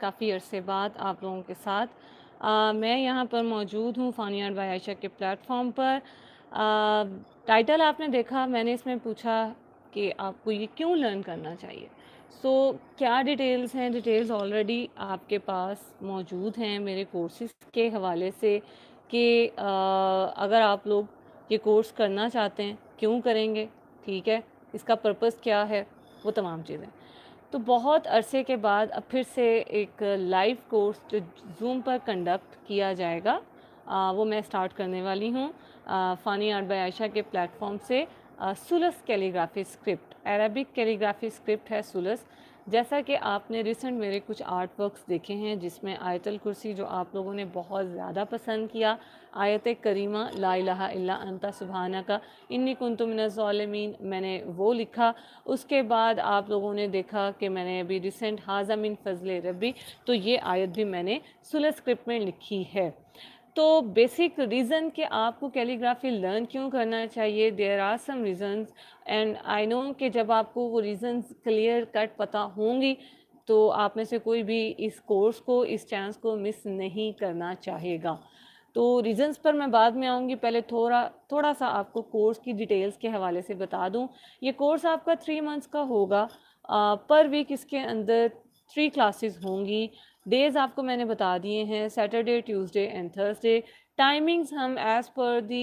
काफ़ी अरसे बाद आप लोगों के साथ आ, मैं यहाँ पर मौजूद हूँ फ़ानी आर्ट बाई आयशा के प्लेटफॉर्म पर आ, टाइटल आपने देखा मैंने इसमें पूछा कि आपको ये क्यों लर्न करना चाहिए सो so, क्या डिटेल्स हैं डिटेल्स ऑलरेडी आपके पास मौजूद हैं मेरे कोर्सेज के हवाले से कि अगर आप लोग ये कोर्स करना चाहते हैं क्यों करेंगे ठीक है इसका पर्पज़ क्या है वो तमाम चीज़ें तो बहुत अरसे के बाद अब फिर से एक लाइव कोर्स जो जूम पर कंडक्ट किया जाएगा आ, वो मैं स्टार्ट करने वाली हूँ फ़ानी आर्ट बाय आयशा के प्लेटफॉर्म से सुलस calligraphy script Arabic calligraphy script है सुलस जैसा कि आपने रिसेंट मेरे कुछ आर्ट वर्क्स देखे हैं जिसमें आयतल कुर्सी जो आप लोगों ने बहुत ज़्यादा पसंद किया आयत करीमा ला इलाहा अंता सुबहाना का इन्नी कुंतमिनज़ालमीन मैंने वो लिखा उसके बाद आप लोगों ने देखा कि मैंने अभी रिसेंट हाजमिन फजल रबी तो ये आयत भी मैंने सुलह स्क्रिप्ट में लिखी है तो बेसिक रीज़न कि आपको कैलीग्राफी लर्न क्यों करना चाहिए there are some reasons and I know कि जब आपको वो रीज़न्स क्लियर कट पता होंगी तो आप में से कोई भी इस कोर्स को इस चांस को मिस नहीं करना चाहेगा तो रीज़न्स पर मैं बाद में आऊँगी पहले थोड़ा थोड़ा सा आपको कोर्स की डिटेल्स के हवाले से बता दूँ ये कोर्स आपका थ्री मंथ्स का होगा आ, पर वीक इसके अंदर थ्री क्लासेस होंगी डेज़ आपको मैंने बता दिए हैं Saturday Tuesday and Thursday timings हम एज़ पर दी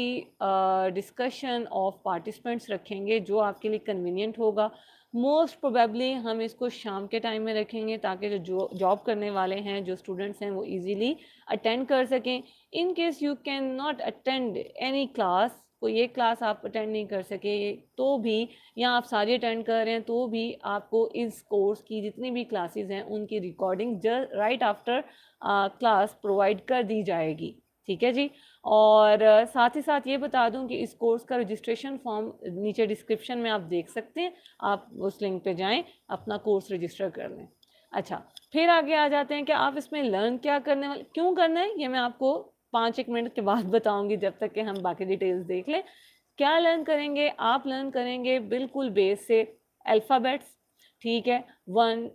डिस्कशन ऑफ पार्टिसिपेंट्स रखेंगे जो आपके लिए कन्वीनियंट होगा मोस्ट प्रोबेबली हम इसको शाम के टाइम में रखेंगे ताकि जो जॉब करने वाले हैं जो स्टूडेंट्स हैं वो इजीली अटेंड कर सकें in case you can not attend any class कोई ये क्लास आप अटेंड नहीं कर सके तो भी या आप सारी अटेंड कर रहे हैं तो भी आपको इस कोर्स की जितनी भी क्लासेस हैं उनकी recording just right after class provide कर दी जाएगी ठीक है जी और साथ ही साथ ये बता दूं कि इस कोर्स का रजिस्ट्रेशन फॉर्म नीचे डिस्क्रिप्शन में आप देख सकते हैं आप उस लिंक पे जाएं अपना कोर्स रजिस्टर कर लें अच्छा फिर आगे आ जाते हैं कि आप इसमें लर्न क्या करने वाले क्यों करना है ये मैं आपको पाँच एक मिनट के बाद बताऊंगी जब तक कि हम बाकी डिटेल्स देख लें क्या लर्न करेंगे आप लर्न करेंगे बिल्कुल बेस से अल्फ़ाबेट्स ठीक है वन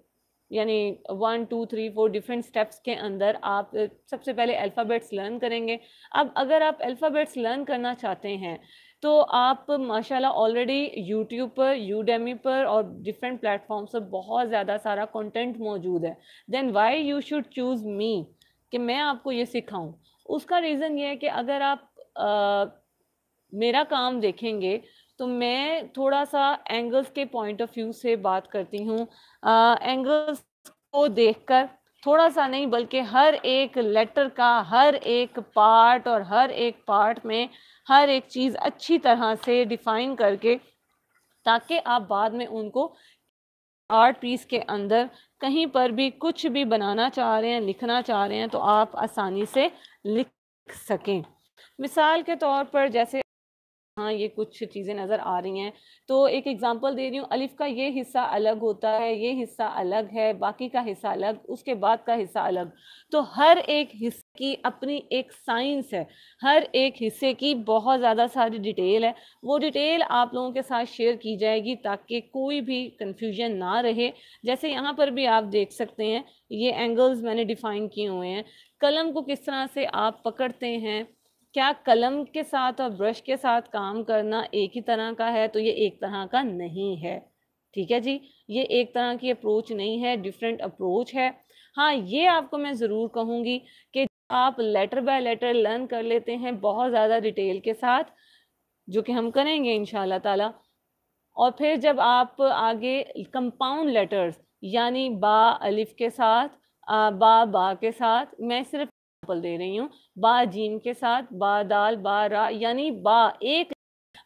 यानी one two three four different steps के अंदर आप सबसे पहले अल्फ़ाबेट्स लर्न करेंगे अब अगर आप अल्फ़ाबेट्स लर्न करना चाहते हैं तो आप माशाल्लाह ऑलरेडी यूट्यूब पर यूडेमी पर और डिफरेंट प्लेटफॉर्म्स पर बहुत ज़्यादा सारा कंटेंट मौजूद है then why you should choose me कि मैं आपको ये सिखाऊं उसका रीज़न ये है कि अगर आप आ, मेरा काम देखेंगे तो मैं थोड़ा सा एंगल्स के पॉइंट ऑफ व्यू से बात करती हूँ एंगल्स को देखकर थोड़ा सा नहीं बल्कि हर एक लेटर का हर एक पार्ट और हर एक पार्ट में हर एक चीज़ अच्छी तरह से डिफ़ाइन करके ताकि आप बाद में उनको आर्ट पीस के अंदर कहीं पर भी कुछ भी बनाना चाह रहे हैं लिखना चाह रहे हैं तो आप आसानी से लिख सकें मिसाल के तौर पर जैसे हाँ ये कुछ चीज़ें नज़र आ रही हैं तो एक एग्जांपल दे रही हूँ अलिफ का ये हिस्सा अलग होता है ये हिस्सा अलग है बाकी का हिस्सा अलग उसके बाद का हिस्सा अलग तो हर एक हिस्से की अपनी एक साइंस है हर एक हिस्से की बहुत ज़्यादा सारी डिटेल है वो डिटेल आप लोगों के साथ शेयर की जाएगी ताकि कोई भी कन्फ्यूजन ना रहे जैसे यहाँ पर भी आप देख सकते हैं ये एंगल्स मैंने डिफ़ाइन किए हुए हैं कलम को किस तरह से आप पकड़ते हैं क्या कलम के साथ और ब्रश के साथ काम करना एक ही तरह का है तो ये एक तरह का नहीं है ठीक है जी ये एक तरह की अप्रोच नहीं है डिफरेंट अप्रोच है हाँ ये आपको मैं ज़रूर कहूँगी कि आप लेटर बाय लेटर लर्न कर लेते हैं बहुत ज़्यादा डिटेल के साथ जो कि हम करेंगे इन ताला और फिर जब आप आगे कंपाउंड लेटर्स यानी बा अलिफ के साथ बा बा के साथ मैं सिर्फ एग्जाम्पल दे रही हूँ बा जीम के साथ बा दाल बा रा यानी बा एक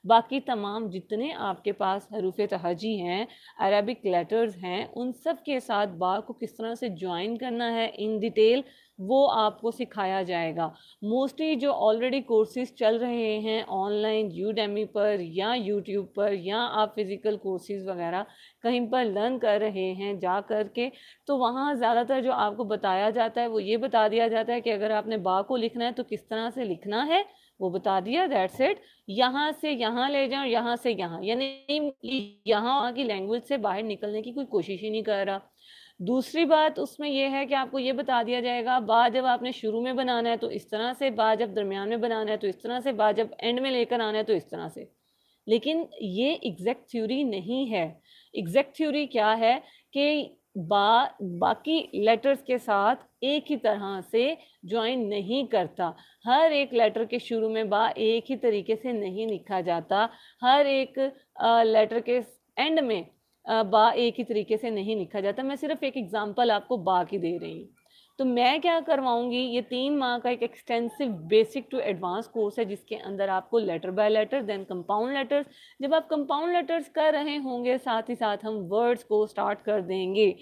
बाकी तमाम जितने आपके पास हरूफ तहजी हैं अरबिक लेटर्स हैं उन सब के साथ बा को किस तरह से ज्वाइन करना है इन डिटेल वो आपको सिखाया जाएगा मोस्टली जो ऑलरेडी कोर्सेज चल रहे हैं ऑनलाइन यूडेमी पर या यूट्यूब पर या आप फिज़िकल कोर्सेज वगैरह कहीं पर लर्न कर रहे हैं जा कर के तो वहाँ ज़्यादातर जो आपको बताया जाता है वो ये बता दिया जाता है कि अगर आपने बा को लिखना है तो किस तरह से लिखना है वो बता दिया दैट्स इट यहाँ से यहाँ ले जाए और यहाँ से यहाँ यानी यहाँ की लैंग्वेज से बाहर निकलने की कोई कोशिश ही नहीं कर रहा दूसरी बात उसमें यह है कि आपको ये बता दिया जाएगा बा जब आपने शुरू में बनाना है तो इस तरह से बा जब दरमियान में बनाना है तो इस तरह से बा जब एंड में लेकर आना है तो इस तरह से लेकिन ये एग्जैक्ट थ्योरी नहीं है एग्जैक्ट थ्योरी क्या है कि बा बाकी लेटर्स के साथ एक ही तरह से ज्वाइन नहीं करता हर एक लेटर के शुरू में बा एक ही तरीके से नहीं लिखा जाता हर एक लेटर के एंड में बा एक ही तरीके से नहीं लिखा जाता मैं सिर्फ एक एग्जांपल आपको बा की दे रही हूँ तो मैं क्या करवाऊँगी ये तीन माह का एक extensive basic to advance course है जिसके अंदर आपको letter by letter then compound letters जब आप कंपाउंड लेटर्स कर रहे होंगे साथ ही साथ हम वर्ड्स को स्टार्ट कर देंगे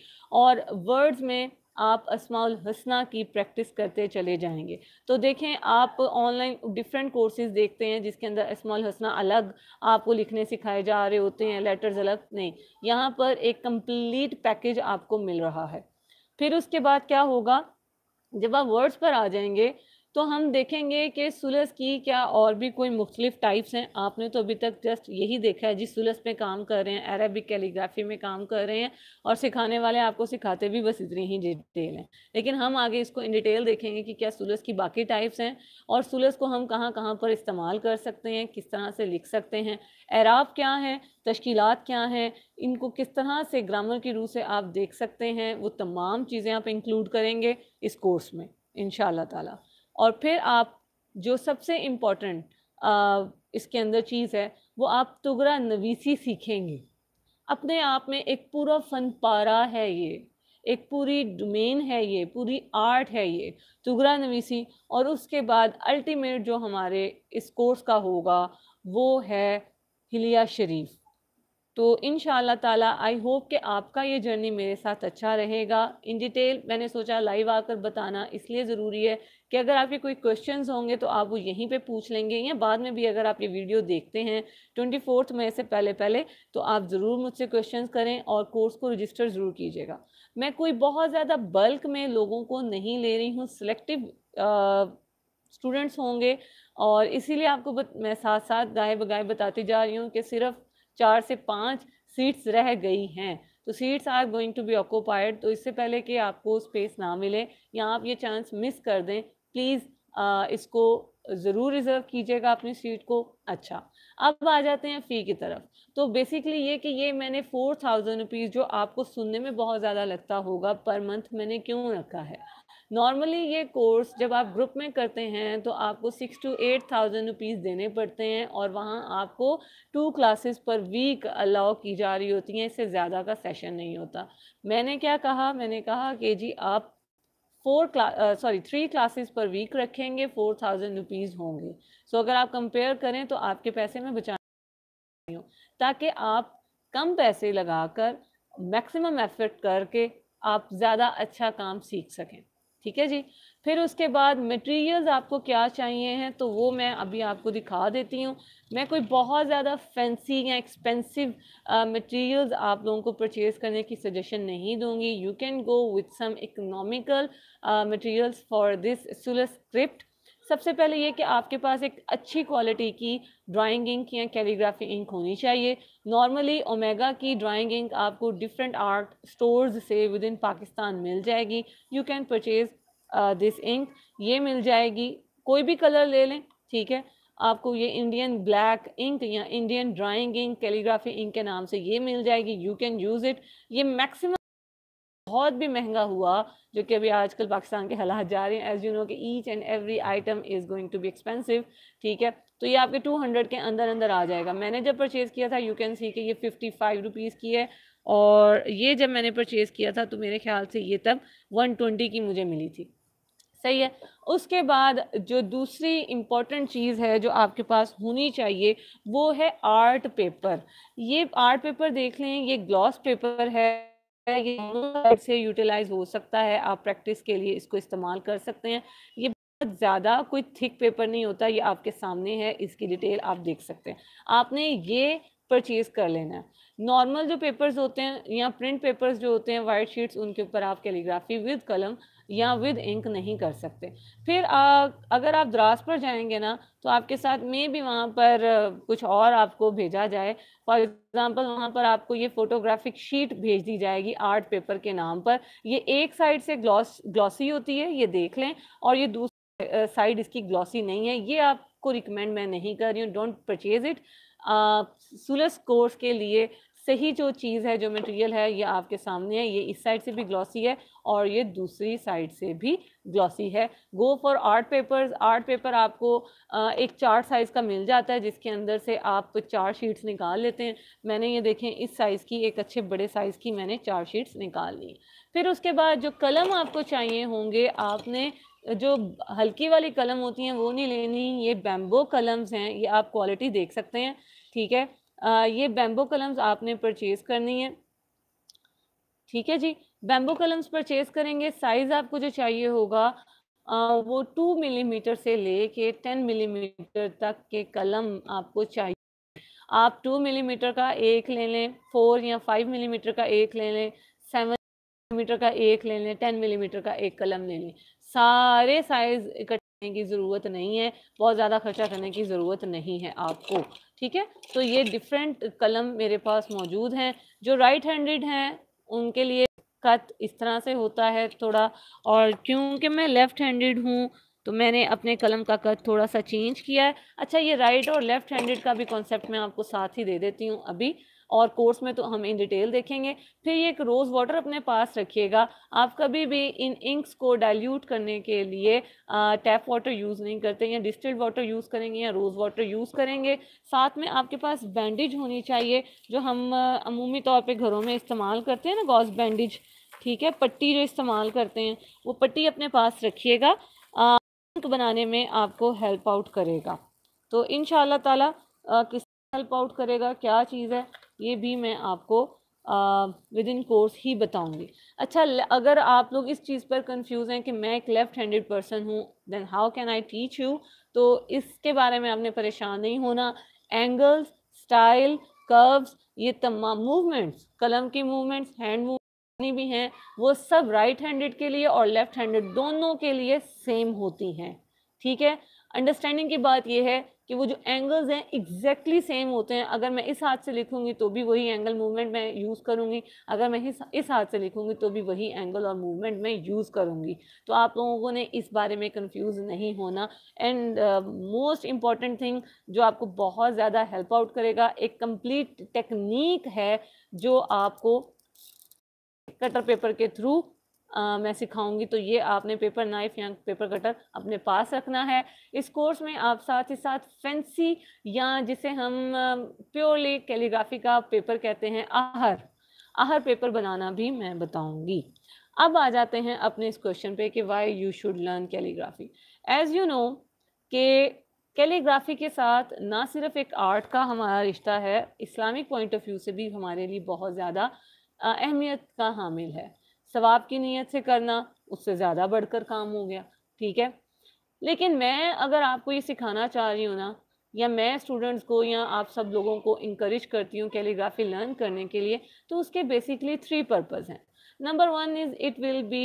और वर्ड्स में आप असमाउल हसना की प्रैक्टिस करते चले जाएंगे तो देखें आप ऑनलाइन डिफरेंट कोर्सेज देखते हैं जिसके अंदर असमाउल हसना अलग आपको लिखने सिखाए जा रहे होते हैं लेटर्स अलग नहीं यहाँ पर एक कंप्लीट पैकेज आपको मिल रहा है फिर उसके बाद क्या होगा जब आप वर्ड्स पर आ जाएंगे तो हम देखेंगे कि सुलस की क्या और भी कोई मुख्तलिफ टाइप्स हैं आपने तो अभी तक जस्ट यही देखा है जी सुलस में काम कर रहे हैं अरबिक कैलीग्राफी में काम कर रहे हैं और सिखाने वाले आपको सिखाते भी बस इतनी ही डिटेल हैं लेकिन हम आगे इसको इन डिटेल देखेंगे कि क्या सुलस की बाकी टाइप्स हैं और सुलस को हम कहाँ कहाँ पर इस्तेमाल कर सकते हैं किस तरह से लिख सकते हैं एराब क्या है तश्कीलात क्या हैं इनको किस तरह से ग्रामर की रूह से आप देख सकते हैं वो तमाम चीज़ें आप इंक्लूड करेंगे इस कोर्स में इन ताला और फिर आप जो सबसे इम्पोर्टेंट इसके अंदर चीज़ है वो आप तुगरा नवीसी सीखेंगे अपने आप में एक पूरा फन पारा है ये एक पूरी डोमेन है ये पूरी आर्ट है ये तुगरा नवीसी और उसके बाद अल्टीमेट जो हमारे इस कोर्स का होगा वो है हिलिया शरीफ तो इन ताला आई होप कि आपका ये जर्नी मेरे साथ अच्छा रहेगा इन डिटेल मैंने सोचा लाइव आकर बताना इसलिए ज़रूरी है कि अगर आपके कोई क्वेश्चंस होंगे तो आप वो यहीं पे पूछ लेंगे या बाद में भी अगर आप ये वीडियो देखते हैं ट्वेंटी फोर्थ मई से पहले पहले तो आप ज़रूर मुझसे क्वेश्चन करें और कोर्स को रजिस्टर ज़रूर कीजिएगा मैं कोई बहुत ज़्यादा बल्क में लोगों को नहीं ले रही हूँ सेलेक्टिव स्टूडेंट्स होंगे और इसीलिए आपको मैं साथ साथ गाय बगाए बताती जा रही हूँ कि सिर्फ़ चार से पाँच सीट्स रह गई हैं तो seats are going to be occupied तो इससे पहले कि आपको स्पेस ना मिले या आप ये चांस मिस कर दें प्लीज़ इसको ज़रूर रिज़र्व कीजिएगा अपनी सीट को अच्छा अब आ जाते हैं फ़ी की तरफ तो बेसिकली ये कि ये मैंने फोर थाउजेंड रुपीज़ जो आपको सुनने में बहुत ज़्यादा लगता होगा पर मंथ मैंने क्यों रखा है नॉर्मली ये कोर्स जब आप ग्रुप में करते हैं तो आपको six to eight thousand rupees देने पड़ते हैं और वहाँ आपको two classes per week allow की जा रही होती हैं इससे ज़्यादा का सेशन नहीं होता मैंने क्या कहा मैंने कहा कि जी आप four class sorry three classes per week रखेंगे फोर थाउजेंड रुपीज़ होंगे सो so, अगर आप कंपेयर करें तो आपके पैसे में बचा ताकि आप कम पैसे लगाकर मैक्सिमम एफर्ट करके आप ज़्यादा अच्छा काम सीख सकें ठीक है जी फिर उसके बाद मटेरियल्स आपको क्या चाहिए हैं तो वो मैं अभी आपको दिखा देती हूँ मैं कोई बहुत ज़्यादा फैंसी या एक्सपेंसिव मटेरियल्स आप लोगों को परचेज़ करने की सजेशन नहीं दूंगी you can go with some economical materials for this सुलस स्क्रिप्ट सबसे पहले ये कि आपके पास एक अच्छी क्वालिटी की ड्राइंग इंक या कैलीग्राफी इंक होनी चाहिए नॉर्मली ओमेगा की ड्राइंग इंक आपको डिफरेंट आर्ट स्टोर्स से विद इन पाकिस्तान मिल जाएगी you can purchase this ink ये मिल जाएगी कोई भी कलर ले लें ठीक है आपको ये इंडियन ब्लैक इंक या Indian drawing ink calligraphy ink के नाम से ये मिल जाएगी यू कैन यूज़ इट ये मैक्सिमम बहुत भी महंगा हुआ जो कि अभी आजकल पाकिस्तान के हालात जा रहे हैं एज यू नो कि each and every item is going to be expensive ठीक है तो ये आपके 200 के अंदर अंदर आ जाएगा मैंने जब परचेज़ किया था यू कैन सी कि ये 55 फाइव रुपीज़ की है और ये जब मैंने परचेज़ किया था तो मेरे ख्याल से ये तब 120 की मुझे मिली थी सही है उसके बाद जो दूसरी इम्पॉर्टेंट चीज़ है जो आपके पास होनी चाहिए वो है आर्ट पेपर ये आर्ट पेपर देख लें ये ग्लॉस पेपर है है ये दोनों साइड से यूटिलाइज हो सकता है आप प्रैक्टिस के लिए इसको इस्तेमाल कर सकते हैं ये बहुत ज़्यादा कोई थिक पेपर नहीं होता ये आपके सामने है इसकी डिटेल आप देख सकते हैं आपने ये परचेज़ कर लेना है नॉर्मल जो पेपर्स होते हैं या प्रिंट पेपर्स जो होते हैं वाइट शीट्स उनके ऊपर आप कैलीग्राफी विद कलम या विद इंक नहीं कर सकते फिर आ, अगर आप द्रास पर जाएंगे ना तो आपके साथ मे भी वहाँ पर कुछ और आपको भेजा जाए फॉर एग्ज़ाम्पल वहाँ पर आपको ये फोटोग्राफिक शीट भेज दी जाएगी आर्ट पेपर के नाम पर ये एक साइड से ग्लॉस ग्लॉसी होती है ये देख लें और ये दूसरी साइड इसकी ग्लॉसी नहीं है ये आपको रिकमेंड मैं नहीं कर रही हूँ डोंट परचेज इट सुलस कोर्स के लिए सही जो चीज़ है जो मटेरियल है ये आपके सामने है ये इस साइड से भी ग्लॉसी है और ये दूसरी साइड से भी ग्लॉसी है go for art papers art paper आपको एक चार साइज़ का मिल जाता है जिसके अंदर से आप चार शीट्स निकाल लेते हैं मैंने ये देखें इस साइज़ की एक अच्छे बड़े साइज़ की मैंने चार शीट्स निकाल ली फिर उसके बाद जो कलम आपको चाहिए होंगे आपने जो हल्की वाली कलम होती हैं वो नहीं लेनी ये बैम्बो कलम्स हैं ये आप क्वालिटी देख सकते हैं ठीक है ये बेम्बो कलम्स आपने परचेज़ करनी है ठीक है जी बेम्बो कलम्स परचेज़ करेंगे साइज़ आपको जो चाहिए होगा आ, वो टू मिलीमीटर से लेके टेन मिलीमीटर तक के कलम आपको चाहिए आप टू मिलीमीटर का एक ले लें फोर या फाइव मिलीमीटर का एक ले लें सेवन मिलीमीटर का एक ले लें टेन मिलीमीटर का एक कलम ले लें सारे साइज़ इकट्ठे की ज़रूरत नहीं है बहुत ज़्यादा खर्चा करने की ज़रूरत नहीं है आपको ठीक है तो ये डिफरेंट कलम मेरे पास मौजूद हैं जो राइट हैंडेड हैं उनके लिए कत इस तरह से होता है थोड़ा और क्योंकि मैं लेफ़्ट हैंडेड हूँ तो मैंने अपने कलम का कत थोड़ा सा चेंज किया है अच्छा ये राइट और लेफ़्ट हैंडेड का भी कॉन्सेप्ट मैं आपको साथ ही दे देती हूँ अभी और कोर्स में तो हम इन डिटेल देखेंगे फिर ये एक रोज़ वाटर अपने पास रखिएगा आप कभी भी इन इंक्स को डाइल्यूट करने के लिए टैप वाटर यूज़ नहीं करते या डिस्टिल्ड वाटर यूज़ करेंगे या रोज़ वाटर यूज़ करेंगे साथ में आपके पास बैंडेज होनी चाहिए जो हम अमूमी तौर पर घरों में इस्तेमाल करते हैं ना गॉस बैंडेज ठीक है पट्टी जो इस्तेमाल करते हैं वो पट्टी अपने पास रखिएगा बनाने में आपको हेल्प आउट करेगा तो इन ताला किस हेल्प आउट करेगा क्या चीज़ है ये भी मैं आपको विद इन कोर्स ही बताऊंगी अच्छा अगर आप लोग इस चीज़ पर कंफ्यूज हैं कि मैं एक लेफ़्ट हैंडेड पर्सन हूँ then how can I teach you तो इसके बारे में आपने परेशान नहीं होना एंगल्स स्टाइल कर्व्स ये तमाम मूवमेंट्स कलम की मूवमेंट्स हैंड मूवनी जितनी भी हैं वो सब राइट हैंडेड के लिए और लेफ्ट हैंडेड दोनों के लिए सेम होती हैं ठीक है अंडरस्टैंडिंग की बात यह है कि वो जो एंगल्स हैं एग्जैक्टली सेम होते हैं अगर मैं इस हाथ से लिखूंगी तो भी वही एंगल मूवमेंट में यूज़ करूंगी अगर मैं इस हाथ से लिखूंगी तो भी वही एंगल और मूवमेंट में यूज़ करूंगी तो आप लोगों ने इस बारे में कंफ्यूज नहीं होना एंड मोस्ट इम्पॉर्टेंट थिंग जो आपको बहुत ज़्यादा हेल्प आउट करेगा एक कम्प्लीट टेक्निक है जो आपको कटर पेपर के थ्रू आ, मैं सिखाऊंगी तो ये आपने पेपर नाइफ या पेपर कटर अपने पास रखना है इस कोर्स में आप साथ ही साथ फैंसी या जिसे हम प्योरली कैलीग्राफी का पेपर कहते हैं आहर आहर पेपर बनाना भी मैं बताऊंगी अब आ जाते हैं अपने इस क्वेश्चन पे कि why you should learn calligraphy as you know के कैलीग्राफी के साथ ना सिर्फ एक आर्ट का हमारा रिश्ता है इस्लामिक पॉइंट ऑफ व्यू से भी हमारे लिए बहुत ज़्यादा अहमियत का हामिल है सवाब की नीयत से करना उससे ज़्यादा बढ़कर काम हो गया ठीक है लेकिन मैं अगर आपको ये सिखाना चाह रही हूँ ना या मैं स्टूडेंट्स को या आप सब लोगों को इंक्रेज करती हूँ कैलीग्राफी लर्न करने के लिए तो उसके बेसिकली थ्री पर्पज़ हैं number one is it will be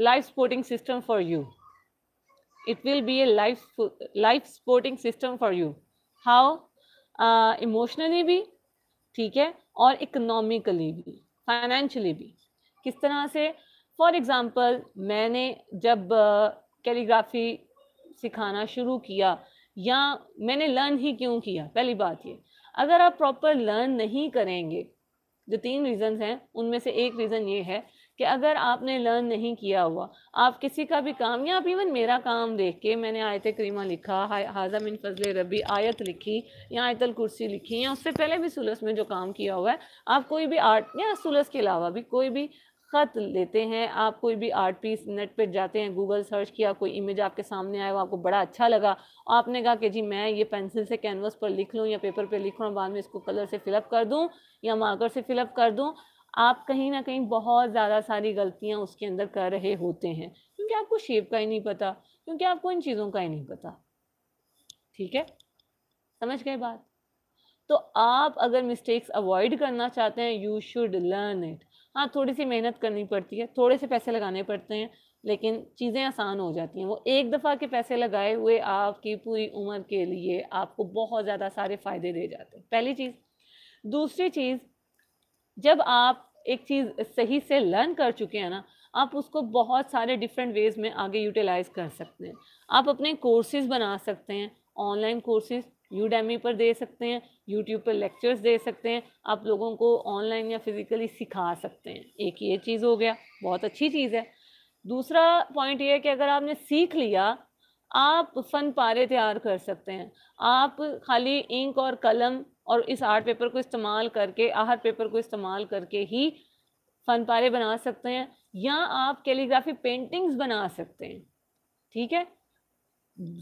life supporting system for you it will be a life life supporting system for you how emotionally भी ठीक है और इकोनॉमिकली भी फाइनेंशियली भी किस तरह से फॉर एग्ज़ाम्पल मैंने जब कैलीग्राफी सिखाना शुरू किया या मैंने लर्न ही क्यों किया पहली बात ये अगर आप प्रॉपर लर्न नहीं करेंगे जो तीन रीज़न्स हैं उनमें से एक रीज़न ये है कि अगर आपने लर्न नहीं किया हुआ आप किसी का भी काम या आप इवन मेरा काम देख के मैंने आयत करीमा लिखा हाजा मिन फजल रबी आयत लिखी या आयतल कुर्सी लिखी या उससे पहले भी सुलस में जो काम किया हुआ है आप कोई भी आर्ट या सुलस के अलावा भी कोई भी ख़त लेते हैं आप कोई भी आर्ट पीस नेट पे जाते हैं गूगल सर्च किया कोई इमेज आपके सामने आया वो आपको बड़ा अच्छा लगा आपने कहा कि जी मैं ये पेंसिल से कैनवस पर लिख लूँ या पेपर पे लिख लूँ बाद में इसको कलर से फ़िलअप कर दूँ या मार्कर से फ़िलअप कर दूँ आप कहीं ना कहीं बहुत ज़्यादा सारी गलतियाँ उसके अंदर कर रहे होते हैं क्योंकि आपको शेप का ही नहीं पता क्योंकि आपको इन चीज़ों का ही नहीं पता ठीक है समझ गए बात तो आप अगर मिस्टेक्स अवॉइड करना चाहते हैं यू शुड लर्न इट हाँ थोड़ी सी मेहनत करनी पड़ती है थोड़े से पैसे लगाने पड़ते हैं लेकिन चीज़ें आसान हो जाती हैं वो एक दफ़ा के पैसे लगाए हुए आपकी पूरी उम्र के लिए आपको बहुत ज़्यादा सारे फ़ायदे दे जाते हैं पहली चीज़ दूसरी चीज़ जब आप एक चीज़ सही से लर्न कर चुके हैं ना आप उसको बहुत सारे डिफरेंट वेज़ में आगे यूटिलाइज कर सकते हैं आप अपने कोर्सेज बना सकते हैं ऑनलाइन कोर्सेज यूडेमी पर दे सकते हैं यूट्यूब पर लेक्चर्स दे सकते हैं आप लोगों को ऑनलाइन या फिज़िकली सिखा सकते हैं एक ये चीज़ हो गया बहुत अच्छी चीज़ है दूसरा पॉइंट ये है कि अगर आपने सीख लिया आप फन पारे तैयार कर सकते हैं आप खाली इंक और कलम और इस आर्ट पेपर को इस्तेमाल करके आहार पेपर को इस्तेमाल करके ही फन पारे बना सकते हैं या आप कैलीग्राफी पेंटिंग्स बना सकते हैं ठीक है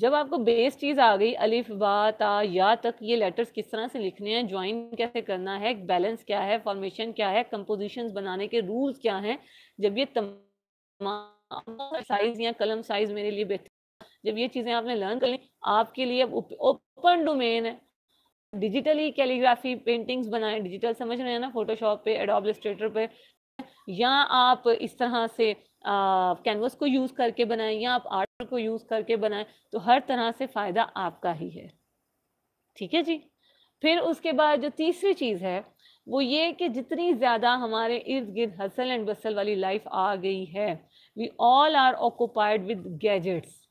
जब आपको बेस चीज़ आ गई अलिफ बा ता या तक ये लेटर्स किस तरह से लिखने हैं ज्वाइन कैसे करना है बैलेंस क्या है फॉर्मेशन क्या है कंपोजिशन बनाने के रूल्स क्या हैं जब ये तमाम साइज या कलम साइज मेरे लिए बेहतर जब ये चीज़ें आपने लर्न कर ली आपके लिए अब ओपन डोमेन है डिजिटली कैलीग्राफी पेंटिंग्स बनाएं डिजिटल समझ रहे हैं ना फोटोशॉप पे एडोबलिस्ट्रेटर पे या आप इस तरह से कैनवस को यूज़ करके बनाएं या आप आर्ट को यूज़ करके बनाएं तो हर तरह से फ़ायदा आपका ही है ठीक है जी फिर उसके बाद जो तीसरी चीज़ है वो ये कि जितनी ज़्यादा हमारे इर्द गिर्द हसल एंड बसल वाली लाइफ आ गई है we all are occupied with gadgets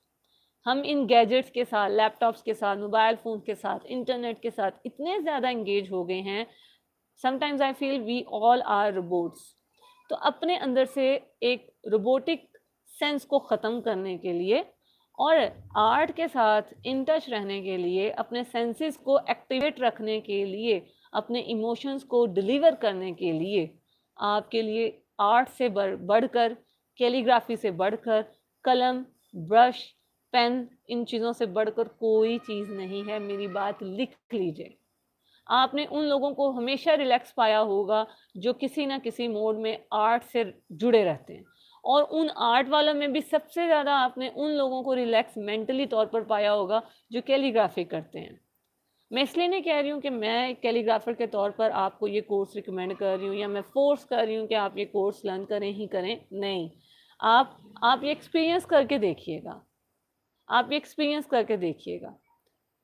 हम इन गैजेट्स के साथ लैपटॉप्स के साथ मोबाइल फ़ोन के साथ इंटरनेट के साथ इतने ज़्यादा इंगेज हो गए हैं sometimes I feel we all are robots तो अपने अंदर से एक रोबोटिक सेंस को ख़त्म करने के लिए और आर्ट के साथ इन टच रहने के लिए अपने सेंसेस को एक्टिवेट रखने के लिए अपने इमोशंस को डिलीवर करने के लिए आपके लिए आर्ट से बढ़ बढ़कर कैलीग्राफी से बढ़कर कलम ब्रश पेन इन चीज़ों से बढ़कर कोई चीज़ नहीं है मेरी बात लिख लीजिए आपने उन लोगों को हमेशा रिलैक्स पाया होगा जो किसी ना किसी मोड में आर्ट से जुड़े रहते हैं और उन आर्ट वालों में भी सबसे ज़्यादा आपने उन लोगों को रिलैक्स मेंटली तौर पर पाया होगा जो कैलीग्राफी करते हैं मैं इसलिए नहीं कह रही हूँ कि मैं कैलीग्राफर के तौर पर आपको ये कोर्स रिकमेंड कर रही हूँ या मैं फोर्स कर रही हूँ कि आप ये कोर्स लर्न करें ही करें नहीं आप आप ये एक्सपीरियंस करके देखिएगा आप ये एक्सपीरियंस करके देखिएगा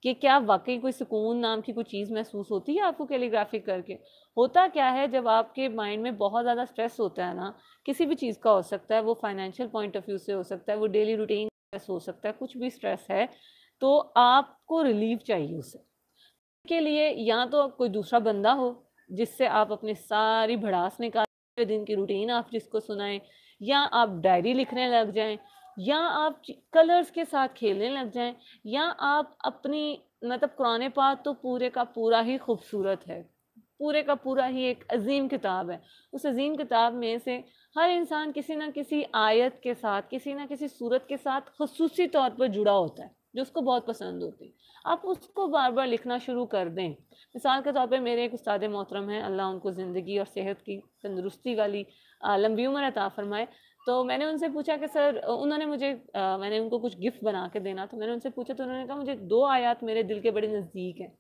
कि क्या वाकई कोई सुकून नाम की कोई चीज़ महसूस होती है आपको कैलीग्राफी करके होता क्या है जब आपके माइंड में बहुत ज़्यादा स्ट्रेस होता है ना किसी भी चीज़ का हो सकता है वो फाइनेंशियल पॉइंट ऑफ व्यू से हो सकता है वो डेली रूटीन स्ट्रेस हो सकता है कुछ भी स्ट्रेस है तो आपको रिलीफ चाहिए उसे के लिए या तो कोई दूसरा बंदा हो जिससे आप अपनी सारी भड़ास निकाल दिन की रूटीन आप जिसको सुनाएं या आप डायरी लिखने लग जाएं या आप कलर्स के साथ खेलने लग जाएं या आप अपनी मतलब कुरान पाक तो पूरे का पूरा ही खूबसूरत है पूरे का पूरा ही एक अजीम किताब है उस अजीम किताब में से हर इंसान किसी ना किसी आयत के साथ किसी ना किसी सूरत के साथ खसूसी तौर पर जुड़ा होता है जो उसको बहुत पसंद होती है आप उसको बार बार लिखना शुरू कर दें मिसाल के तौर पर मेरे एक उस्ताद मोहतरम हैं अल्लाह उनको ज़िंदगी और सेहत की तंदुरुस्ती वाली लंबी उम्र अता तो फरमाए तो मैंने उनसे पूछा कि सर उन्होंने मुझे आ, मैंने उनको कुछ गिफ्ट बना के देना तो मैंने उनसे पूछा तो उन्होंने कहा मुझे दो आयात मेरे दिल के बड़े नज़दीक हैं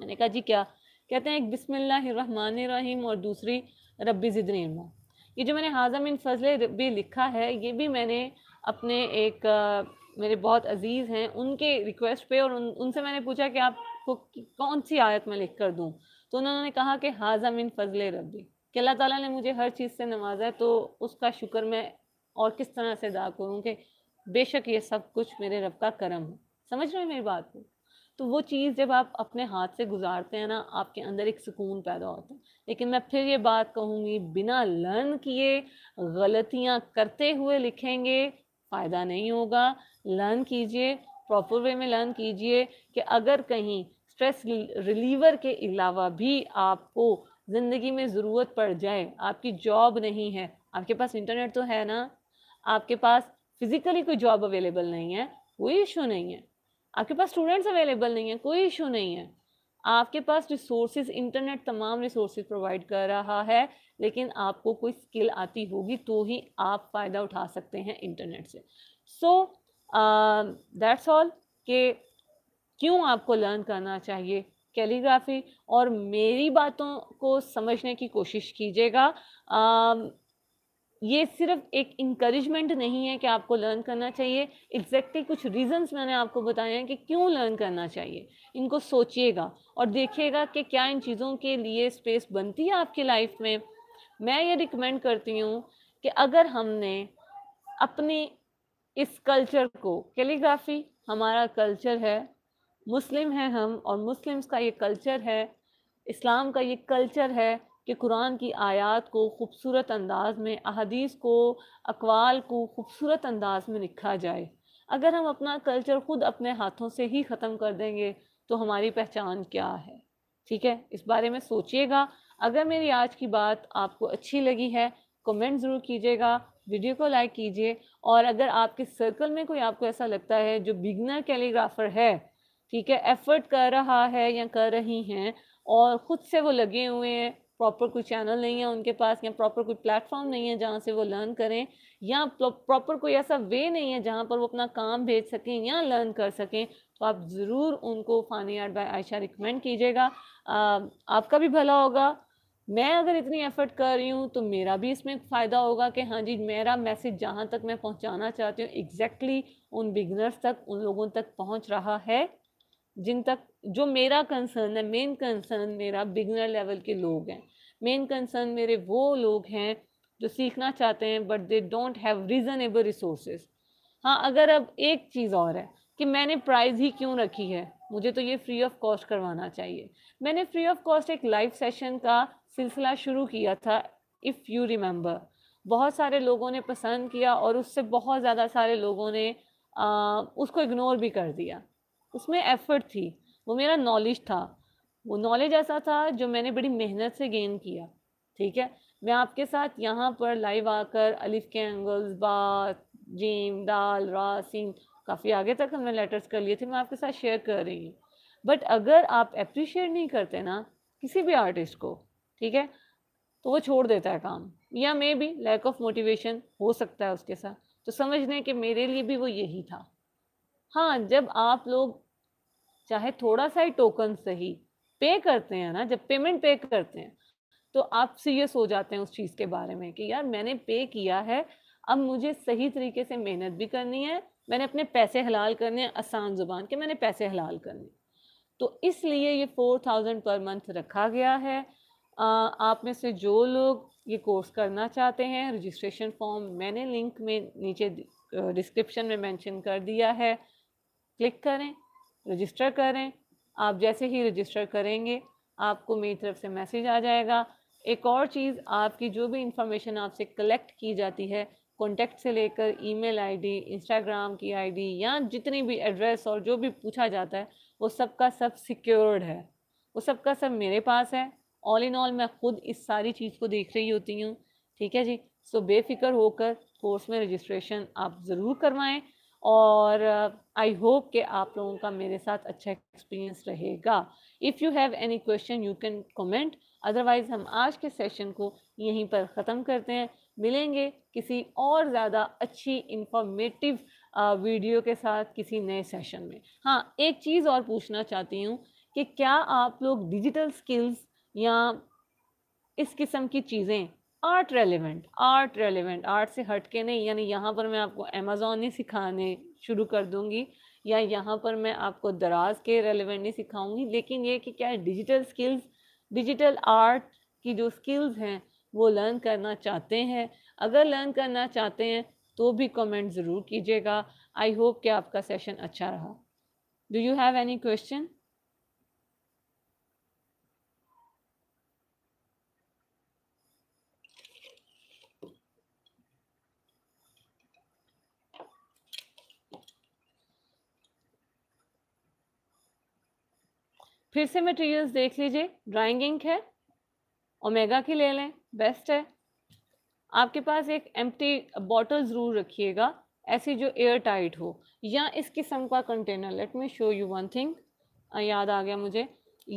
मैंने कहा जी क्या कहते हैं एक बिसमीम और दूसरी रब्बी ज़िदनिल्मा ये जो मैंने हाजम इन फजल रबी लिखा है ये भी मैंने अपने एक आ, मेरे बहुत अजीज़ हैं उनके रिक्वेस्ट पे और उन उनसे मैंने पूछा कि आपको कौन सी आयत मैं लिख कर दूँ तो उन्होंने कहा कि हाजम इन फजल रबी कि अल्लाह ताला ने मुझे हर चीज़ से नवाजा है तो उसका शुक्र मैं और किस तरह से अदा करूँ कि बेशक ये सब कुछ मेरे रब का करम है समझ रहे हैं मेरी बात को तो वो चीज़ जब आप अपने हाथ से गुजारते हैं ना आपके अंदर एक सुकून पैदा होता है लेकिन मैं फिर ये बात कहूँगी बिना लर्न किए गलतियाँ करते हुए लिखेंगे फ़ायदा नहीं होगा लर्न कीजिए प्रॉपर वे में लर्न कीजिए कि अगर कहीं स्ट्रेस रिलीवर के अलावा भी आपको ज़िंदगी में ज़रूरत पड़ जाए आपकी जॉब नहीं है आपके पास इंटरनेट तो है ना आपके पास फिज़िकली कोई जॉब अवेलेबल नहीं है कोई इशू नहीं है आपके पास स्टूडेंट्स अवेलेबल नहीं है कोई इशू नहीं है आपके पास रिसोर्स इंटरनेट तमाम रिसोर्स प्रोवाइड कर रहा है लेकिन आपको कोई स्किल आती होगी तो ही आप फ़ायदा उठा सकते हैं इंटरनेट से सो दैट्स ऑल कि क्यों आपको लर्न करना चाहिए कैलीग्राफी और मेरी बातों को समझने की कोशिश कीजिएगा ये सिर्फ एक इंकरेजमेंट नहीं है कि आपको लर्न करना चाहिए एग्जैक्टली exactly कुछ रीजंस मैंने आपको बताए हैं कि क्यों लर्न करना चाहिए इनको सोचिएगा और देखिएगा कि क्या इन चीज़ों के लिए स्पेस बनती है आपकी लाइफ में मैं ये रिकमेंड करती हूँ कि अगर हमने अपने इस कल्चर को कैलीग्राफी हमारा कल्चर है मुस्लिम हैं हम और मुस्लिम्स का ये कल्चर है इस्लाम का ये कल्चर है कि कुरान की आयत को खूबसूरत अंदाज में अहदीस को अकवाल को खूबसूरत अंदाज में लिखा जाए अगर हम अपना कल्चर ख़ुद अपने हाथों से ही ख़त्म कर देंगे तो हमारी पहचान क्या है ठीक है इस बारे में सोचिएगा अगर मेरी आज की बात आपको अच्छी लगी है कमेंट ज़रूर कीजिएगा वीडियो को लाइक कीजिए और अगर आपके सर्कल में कोई आपको ऐसा लगता है जो बिगनर कैलीग्राफ़र है ठीक है एफर्ट कर रहा है या कर रही हैं और ख़ुद से वो लगे हुए हैं प्रॉपर कोई चैनल नहीं है उनके पास या प्रॉपर कोई प्लेटफॉर्म नहीं है जहाँ से वो लर्न करें या प्रॉपर कोई ऐसा वे नहीं है जहाँ पर वो अपना काम भेज सकें या लर्न कर सकें तो आप ज़रूर उनको Faani art by Ayesha recommend कीजिएगा आपका भी भला होगा मैं अगर इतनी एफर्ट कर रही हूँ तो मेरा भी इसमें फ़ायदा होगा कि हाँ जी मेरा मैसेज जहाँ तक मैं पहुँचाना चाहती हूँ एग्जैक्टली exactly उन बिगनर्स तक उन लोगों तक पहुँच रहा है जिन तक जो मेरा कंसर्न है मेन कंसर्न मेरा बिगनर लेवल के लोग हैं मेन कंसर्न मेरे वो लोग हैं जो सीखना चाहते हैं but they don't have reasonable resource हाँ अगर अब एक चीज़ और है कि मैंने प्राइस ही क्यों रखी है मुझे तो ये फ्री ऑफ कॉस्ट करवाना चाहिए मैंने फ्री ऑफ कॉस्ट एक लाइव सेशन का सिलसिला शुरू किया था इफ़ यू रिमेंबर बहुत सारे लोगों ने पसंद किया और उससे बहुत ज़्यादा सारे लोगों ने आ, उसको इग्नोर भी कर दिया उसमें एफर्ट थी वो मेरा नॉलेज था वो नॉलेज ऐसा था जो मैंने बड़ी मेहनत से गेन किया ठीक है मैं आपके साथ यहाँ पर लाइव आकर अलिफ के एंगल्स बात जीम दाल रा काफ़ी आगे तक हमने लेटर्स कर लिए थे मैं आपके साथ शेयर कर रही हूँ बट अगर आप अप्रिशिएट नहीं करते ना किसी भी आर्टिस्ट को ठीक है तो वो छोड़ देता है काम या मे भी लैक ऑफ मोटिवेशन हो सकता है उसके साथ तो समझ लें कि मेरे लिए भी वो यही था हाँ जब आप लोग चाहे थोड़ा सा ही टोकन सही पे करते हैं ना जब पेमेंट पे करते हैं तो आप सीरियस हो जाते हैं उस चीज़ के बारे में कि यार मैंने पे किया है अब मुझे सही तरीके से मेहनत भी करनी है मैंने अपने पैसे हलाल करने हैं आसान ज़ुबान के मैंने पैसे हलाल करने तो इसलिए ये फोर थाउजेंड पर मंथ रखा गया है आप में से जो लोग ये कोर्स करना चाहते हैं रजिस्ट्रेशन फॉर्म मैंने लिंक में नीचे डिस्क्रिप्शन में मेंशन कर दिया है क्लिक करें रजिस्टर करें आप जैसे ही रजिस्टर करेंगे आपको मेरी तरफ से मैसेज आ जाएगा एक और चीज़ आपकी जो भी इंफॉर्मेशन आपसे कलेक्ट की जाती है कॉन्टैक्ट से लेकर ईमेल आईडी इंस्टाग्राम की आईडी या जितनी भी एड्रेस और जो भी पूछा जाता है वो सबका सब सिक्योर्ड है वो सबका सब मेरे पास है ऑल इन ऑल मैं ख़ुद इस सारी चीज़ को देख रही होती हूँ ठीक है जी सो बेफिक्र होकर कोर्स में रजिस्ट्रेशन आप ज़रूर करवाएं और आई uh, होप कि आप लोगों का मेरे साथ अच्छा एक्सपीरियंस रहेगा if you have any question you can comment otherwise हम आज के सेशन को यहीं पर ख़त्म करते हैं मिलेंगे किसी और ज़्यादा अच्छी इंफॉर्मेटिव वीडियो uh, के साथ किसी नए सेशन में हाँ एक चीज़ और पूछना चाहती हूँ कि क्या आप लोग डिजिटल स्किल्स या इस किस्म की चीज़ें art relevant art relevant art से हट के नहीं यानी यहाँ पर मैं आपको अमेज़ोन नहीं सिखाने शुरू कर दूँगी या यहाँ पर मैं आपको दराज के रेलिवेंट नहीं सिखाऊंगी लेकिन ये कि क्या डिजिटल स्किल्स डिजिटल आर्ट की जो स्किल्स हैं वो लर्न करना चाहते हैं अगर लर्न करना चाहते हैं तो भी कमेंट ज़रूर कीजिएगा आई होप कि आपका सेशन अच्छा रहा do you have any question फिर से मटेरियल्स देख लीजिए ड्राइंग इंक है ओमेगा की ले लें बेस्ट है आपके पास एक एम्प्टी बॉटल ज़रूर रखिएगा ऐसी जो एयर टाइट हो या इस किस्म का container let me show you one thing याद आ गया मुझे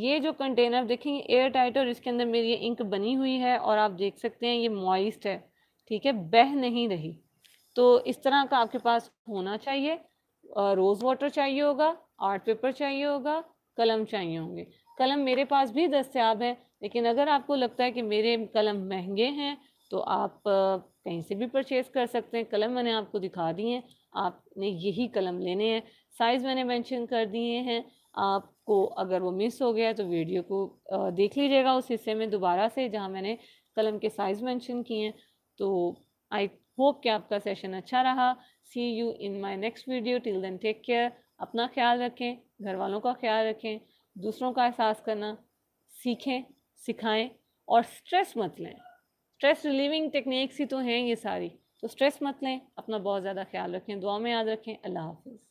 ये जो कंटेनर देखेंगे एयर टाइट और इसके अंदर मेरी ये इंक बनी हुई है और आप देख सकते हैं ये मॉइस्ट है ठीक है बह नहीं रही तो इस तरह का आपके पास होना चाहिए रोज़ वाटर चाहिए होगा आर्ट पेपर चाहिए होगा कलम चाहिए होंगे कलम मेरे पास भी दस्याब है लेकिन अगर आपको लगता है कि मेरे कलम महंगे हैं तो आप कहीं से भी परचेज़ कर सकते हैं कलम मैंने आपको दिखा दिए हैं आपने यही कलम लेने हैं साइज़ मैंने मेंशन कर दिए हैं आपको अगर वो मिस हो गया तो वीडियो को देख लीजिएगा उस हिस्से में दोबारा से जहाँ मैंने कलम के साइज़ मेंशन किए हैं तो आई होप कि आपका सेशन अच्छा रहा see you in my next video till then take care अपना ख्याल रखें घर वालों का ख्याल रखें दूसरों का एहसास करना सीखें सिखाएं और स्ट्रेस मत लें स्ट्रेस रिलीविंग टेक्निक्स ही तो हैं ये सारी तो स्ट्रेस मत लें अपना बहुत ज़्यादा ख्याल रखें दुआ में याद रखें अल्लाह हाफिज़